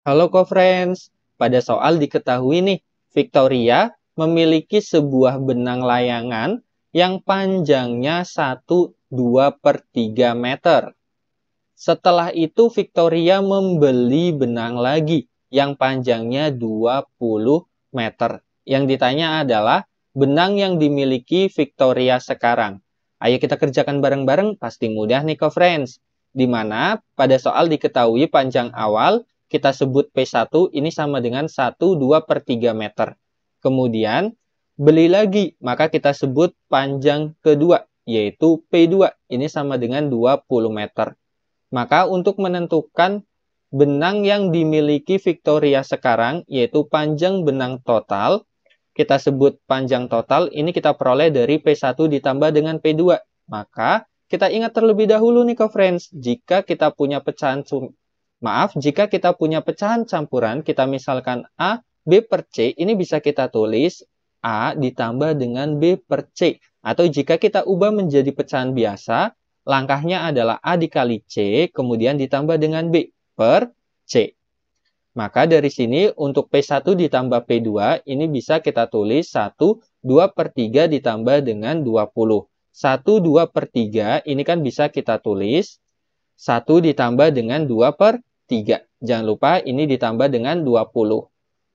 Halo co-friends, pada soal diketahui nih, Victoria memiliki sebuah benang layangan yang panjangnya 1, 2 per 3 meter. Setelah itu Victoria membeli benang lagi yang panjangnya 20 meter. Yang ditanya adalah benang yang dimiliki Victoria sekarang. Ayo kita kerjakan bareng-bareng, pasti mudah nih co-friends. Di pada soal diketahui panjang awal kita sebut P1 ini sama dengan 1, 2 per 3 meter. Kemudian beli lagi, maka kita sebut panjang kedua, yaitu P2. Ini sama dengan 20 meter. Maka untuk menentukan benang yang dimiliki Victoria sekarang, yaitu panjang benang total, kita sebut panjang total, ini kita peroleh dari P1 ditambah dengan P2. Maka kita ingat terlebih dahulu nih ke friends, jika kita punya pecahan Maaf, jika kita punya pecahan campuran, kita misalkan A, B per C, ini bisa kita tulis A ditambah dengan B per C. Atau jika kita ubah menjadi pecahan biasa, langkahnya adalah A dikali C, kemudian ditambah dengan B per C. Maka dari sini untuk P1 ditambah P2, ini bisa kita tulis 1, 2 per 3 ditambah dengan 20. 1, 2 per 3, ini kan bisa kita tulis 1 ditambah dengan 2 per 3. 3. Jangan lupa ini ditambah dengan 20.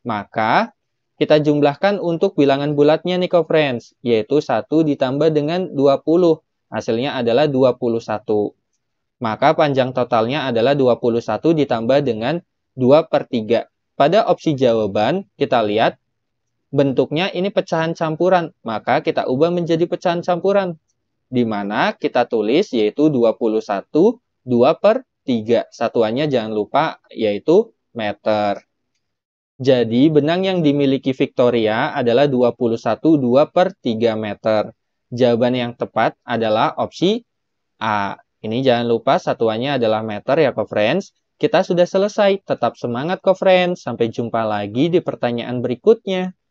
Maka kita jumlahkan untuk bilangan bulatnya nih friends, yaitu 1 ditambah dengan 20. Hasilnya adalah 21. Maka panjang totalnya adalah 21 ditambah dengan 2 per 3. Pada opsi jawaban, kita lihat bentuknya ini pecahan campuran. Maka kita ubah menjadi pecahan campuran. Di mana kita tulis yaitu 21 2 per Tiga Satuannya jangan lupa yaitu meter. Jadi benang yang dimiliki Victoria adalah 21,2 per 3 meter. Jawaban yang tepat adalah opsi A. Ini jangan lupa satuannya adalah meter ya co -friends. Kita sudah selesai, tetap semangat co -friends. Sampai jumpa lagi di pertanyaan berikutnya.